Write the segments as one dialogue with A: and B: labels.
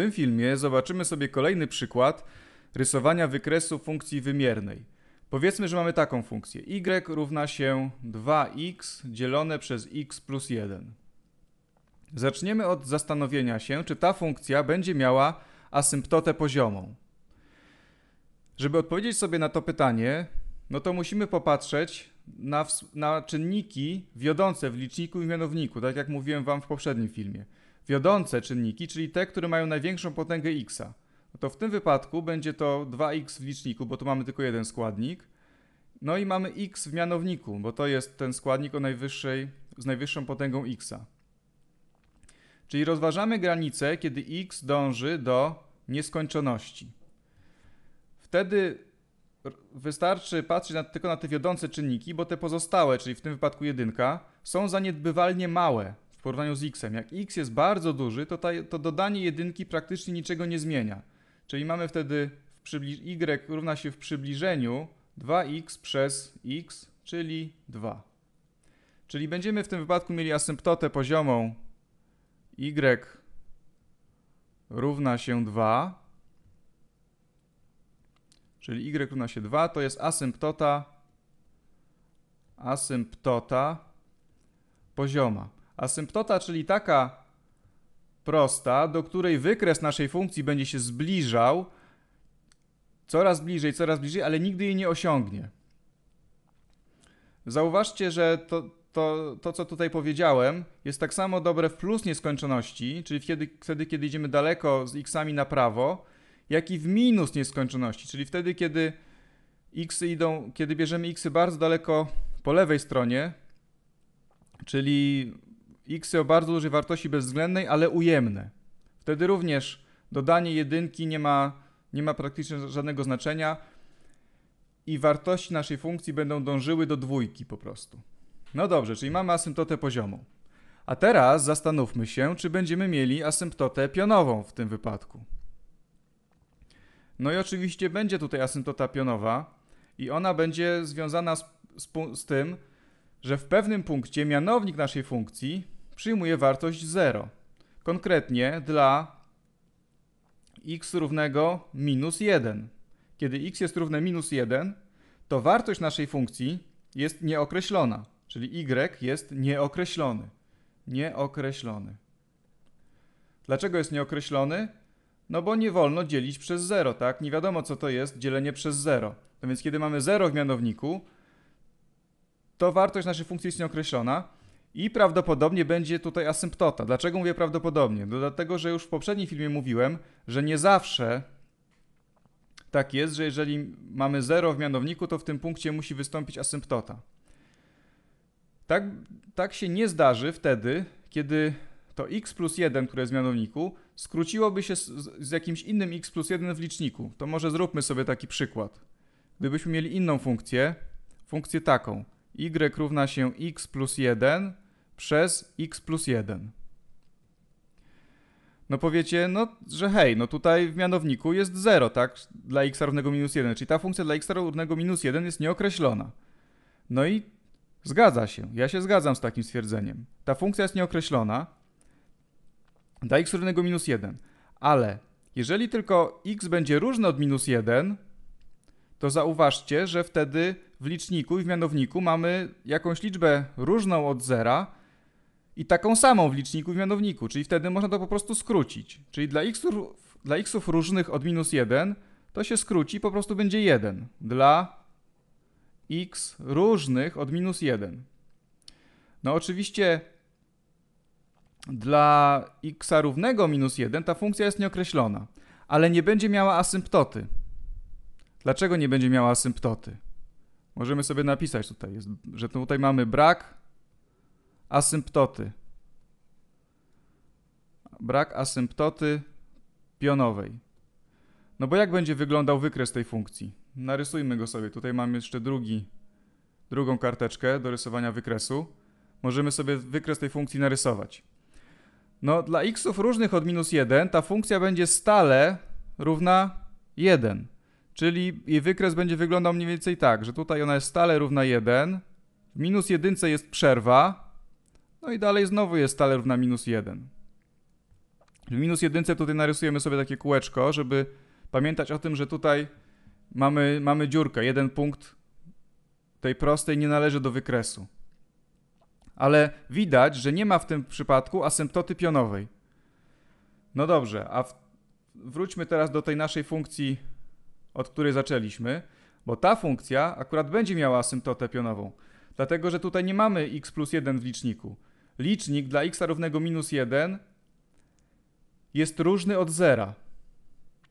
A: tym filmie zobaczymy sobie kolejny przykład rysowania wykresu funkcji wymiernej. Powiedzmy, że mamy taką funkcję. y równa się 2x dzielone przez x plus 1. Zaczniemy od zastanowienia się, czy ta funkcja będzie miała asymptotę poziomą. Żeby odpowiedzieć sobie na to pytanie, no to musimy popatrzeć na, na czynniki wiodące w liczniku i mianowniku, tak jak mówiłem Wam w poprzednim filmie wiodące czynniki, czyli te, które mają największą potęgę x, no to w tym wypadku będzie to 2x w liczniku, bo tu mamy tylko jeden składnik. No i mamy x w mianowniku, bo to jest ten składnik o najwyższej, z najwyższą potęgą x. Czyli rozważamy granicę, kiedy x dąży do nieskończoności. Wtedy wystarczy patrzeć na, tylko na te wiodące czynniki, bo te pozostałe, czyli w tym wypadku jedynka, są zaniedbywalnie małe w porównaniu z x. Jak x jest bardzo duży, to, ta, to dodanie jedynki praktycznie niczego nie zmienia. Czyli mamy wtedy y równa się w przybliżeniu 2x przez x, czyli 2. Czyli będziemy w tym wypadku mieli asymptotę poziomą y równa się 2, czyli y równa się 2, to jest asymptota, asymptota pozioma. Asymptota, czyli taka prosta, do której wykres naszej funkcji będzie się zbliżał coraz bliżej, coraz bliżej, ale nigdy jej nie osiągnie. Zauważcie, że to, to, to co tutaj powiedziałem, jest tak samo dobre w plus nieskończoności, czyli wtedy, wtedy kiedy idziemy daleko z xami na prawo, jak i w minus nieskończoności, czyli wtedy, kiedy x idą, kiedy bierzemy x bardzo daleko po lewej stronie, czyli x o bardzo dużej wartości bezwzględnej, ale ujemne. Wtedy również dodanie jedynki nie ma, nie ma praktycznie żadnego znaczenia i wartości naszej funkcji będą dążyły do dwójki po prostu. No dobrze, czyli mamy asymptotę poziomą. A teraz zastanówmy się, czy będziemy mieli asymptotę pionową w tym wypadku. No i oczywiście będzie tutaj asymptota pionowa i ona będzie związana z, z, z tym, że w pewnym punkcie mianownik naszej funkcji przyjmuje wartość 0. Konkretnie dla x równego minus 1. Kiedy x jest równe minus 1, to wartość naszej funkcji jest nieokreślona, czyli y jest nieokreślony. Nieokreślony. Dlaczego jest nieokreślony? No bo nie wolno dzielić przez 0, tak? Nie wiadomo, co to jest dzielenie przez 0. No więc kiedy mamy 0 w mianowniku, to wartość naszej funkcji jest nieokreślona, i prawdopodobnie będzie tutaj asymptota. Dlaczego mówię prawdopodobnie? No dlatego, że już w poprzednim filmie mówiłem, że nie zawsze tak jest, że jeżeli mamy 0 w mianowniku, to w tym punkcie musi wystąpić asymptota. Tak, tak się nie zdarzy wtedy, kiedy to x plus 1, które jest w mianowniku, skróciłoby się z, z jakimś innym x plus 1 w liczniku. To może zróbmy sobie taki przykład. Gdybyśmy mieli inną funkcję, funkcję taką – y równa się x plus 1 przez x plus 1. No powiecie, no, że hej, no tutaj w mianowniku jest 0, tak? Dla x równego minus 1, czyli ta funkcja dla x równego minus 1 jest nieokreślona. No i zgadza się, ja się zgadzam z takim stwierdzeniem. Ta funkcja jest nieokreślona dla x równego minus 1, ale jeżeli tylko x będzie różne od minus 1, to zauważcie, że wtedy w liczniku i w mianowniku mamy jakąś liczbę różną od zera i taką samą w liczniku i w mianowniku, czyli wtedy można to po prostu skrócić. Czyli dla xów, dla xów różnych od minus 1 to się skróci, po prostu będzie 1. Dla x różnych od minus 1. No oczywiście dla x równego minus 1 ta funkcja jest nieokreślona, ale nie będzie miała asymptoty. Dlaczego nie będzie miała asymptoty? Możemy sobie napisać tutaj, jest, że tutaj mamy brak asymptoty. Brak asymptoty pionowej. No bo jak będzie wyglądał wykres tej funkcji? Narysujmy go sobie. Tutaj mamy jeszcze drugi, drugą karteczkę do rysowania wykresu. Możemy sobie wykres tej funkcji narysować. No dla xów różnych od minus 1 ta funkcja będzie stale równa 1. Czyli jej wykres będzie wyglądał mniej więcej tak, że tutaj ona jest stale równa 1, w minus 1 jest przerwa, no i dalej znowu jest stale równa minus 1. W minus 1 tutaj narysujemy sobie takie kółeczko, żeby pamiętać o tym, że tutaj mamy, mamy dziurkę. Jeden punkt tej prostej nie należy do wykresu. Ale widać, że nie ma w tym przypadku asymptoty pionowej. No dobrze, a wróćmy teraz do tej naszej funkcji od której zaczęliśmy, bo ta funkcja akurat będzie miała asymptotę pionową, dlatego że tutaj nie mamy x plus 1 w liczniku. Licznik dla x równego minus 1 jest różny od zera,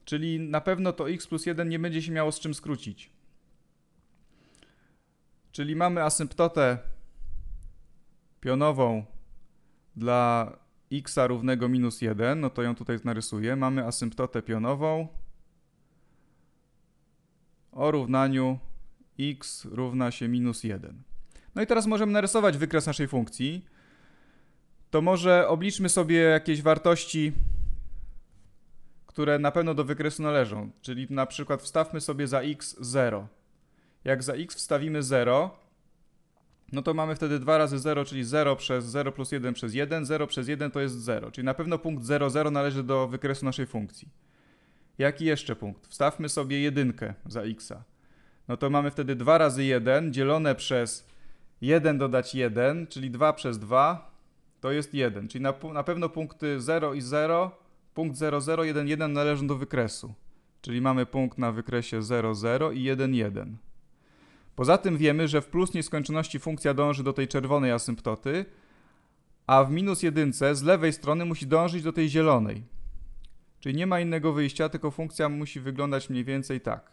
A: czyli na pewno to x plus 1 nie będzie się miało z czym skrócić. Czyli mamy asymptotę pionową dla x równego minus 1, no to ją tutaj narysuję. Mamy asymptotę pionową o równaniu x równa się minus 1. No i teraz możemy narysować wykres naszej funkcji. To może obliczmy sobie jakieś wartości, które na pewno do wykresu należą. Czyli na przykład wstawmy sobie za x 0. Jak za x wstawimy 0, no to mamy wtedy 2 razy 0, czyli 0 przez 0 plus 1 przez 1. 0 przez 1 to jest 0, czyli na pewno punkt 0, 0 należy do wykresu naszej funkcji. Jaki jeszcze punkt? Wstawmy sobie jedynkę za x. No to mamy wtedy 2 razy 1 dzielone przez 1 dodać 1, czyli 2 przez 2 to jest 1. Czyli na, na pewno punkty 0 i 0, punkt 0, 0, 1, 1 należą do wykresu. Czyli mamy punkt na wykresie 0, 0 i 1, 1. Poza tym wiemy, że w plus nieskończoności funkcja dąży do tej czerwonej asymptoty, a w minus jedynce z lewej strony musi dążyć do tej zielonej. Czyli nie ma innego wyjścia, tylko funkcja musi wyglądać mniej więcej tak.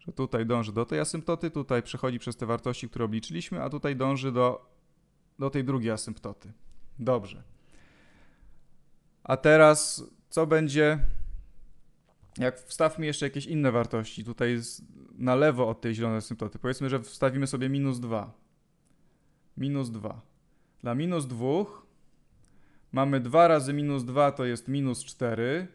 A: Że tutaj dąży do tej asymptoty, tutaj przechodzi przez te wartości, które obliczyliśmy, a tutaj dąży do, do tej drugiej asymptoty. Dobrze. A teraz co będzie, jak wstawmy jeszcze jakieś inne wartości, tutaj na lewo od tej zielonej asymptoty. Powiedzmy, że wstawimy sobie minus 2. Minus 2. Dla minus 2 Mamy 2 razy minus 2 to jest minus 4,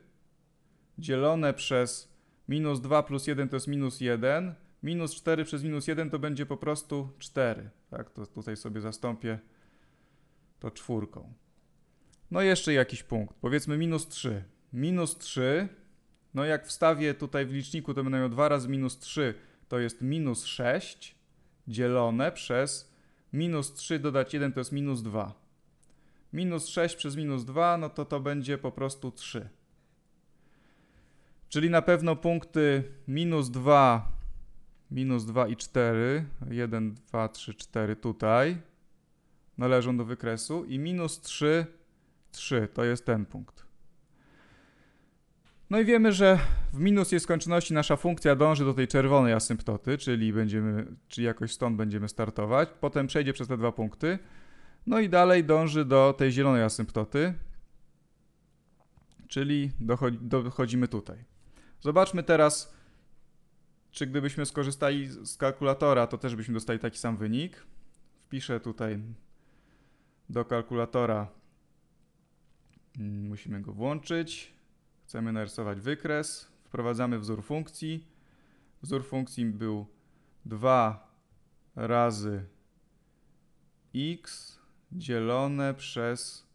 A: dzielone przez minus 2 plus 1 to jest minus 1, minus 4 przez minus 1 to będzie po prostu 4. Tak, to tutaj sobie zastąpię to czwórką. No i jeszcze jakiś punkt, powiedzmy minus 3. Minus 3, no jak wstawię tutaj w liczniku, to będę miał 2 razy minus 3, to jest minus 6, dzielone przez minus 3 dodać 1 to jest minus 2. Minus 6 przez minus 2, no to to będzie po prostu 3. Czyli na pewno punkty minus 2, minus 2 i 4, 1, 2, 3, 4 tutaj należą no, do wykresu i minus 3, 3 to jest ten punkt. No i wiemy, że w minus nieskończoności nasza funkcja dąży do tej czerwonej asymptoty, czyli będziemy, czy jakoś stąd będziemy startować, potem przejdzie przez te dwa punkty. No i dalej dąży do tej zielonej asymptoty, czyli dochodzimy tutaj. Zobaczmy teraz, czy gdybyśmy skorzystali z kalkulatora, to też byśmy dostali taki sam wynik. Wpiszę tutaj do kalkulatora, mm, musimy go włączyć. Chcemy narysować wykres, wprowadzamy wzór funkcji. Wzór funkcji był 2 razy x dzielone przez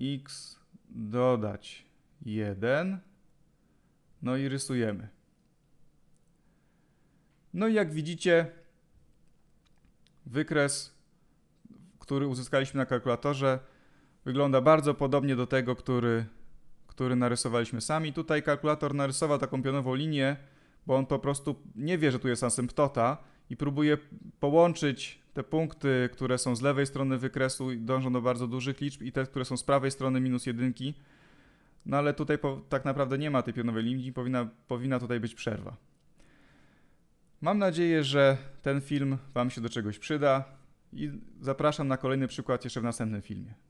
A: x dodać 1. No i rysujemy. No i jak widzicie, wykres, który uzyskaliśmy na kalkulatorze, wygląda bardzo podobnie do tego, który, który narysowaliśmy sami. Tutaj kalkulator narysował taką pionową linię, bo on po prostu nie wie, że tu jest asymptota i próbuje połączyć te punkty, które są z lewej strony wykresu, dążą do bardzo dużych liczb i te, które są z prawej strony minus jedynki. No ale tutaj po, tak naprawdę nie ma tej pionowej linii, powinna, powinna tutaj być przerwa. Mam nadzieję, że ten film Wam się do czegoś przyda i zapraszam na kolejny przykład jeszcze w następnym filmie.